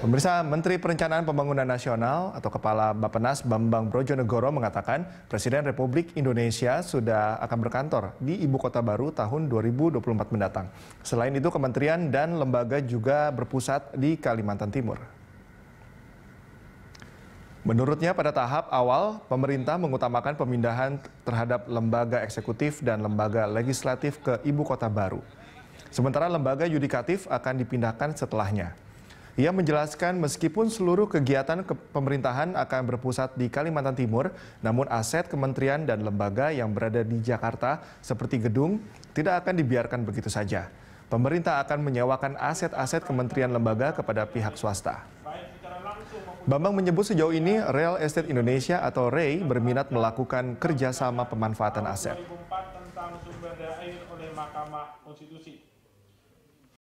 Pemirsa Menteri Perencanaan Pembangunan Nasional atau Kepala Bappenas Bambang Brojonegoro mengatakan Presiden Republik Indonesia sudah akan berkantor di Ibu Kota Baru tahun 2024 mendatang. Selain itu kementerian dan lembaga juga berpusat di Kalimantan Timur. Menurutnya pada tahap awal, pemerintah mengutamakan pemindahan terhadap lembaga eksekutif dan lembaga legislatif ke ibu kota baru. Sementara lembaga yudikatif akan dipindahkan setelahnya. Ia menjelaskan meskipun seluruh kegiatan ke pemerintahan akan berpusat di Kalimantan Timur, namun aset kementerian dan lembaga yang berada di Jakarta seperti gedung tidak akan dibiarkan begitu saja. Pemerintah akan menyewakan aset-aset kementerian lembaga kepada pihak swasta. Bambang menyebut sejauh ini Real Estate Indonesia atau REI berminat melakukan kerjasama pemanfaatan aset.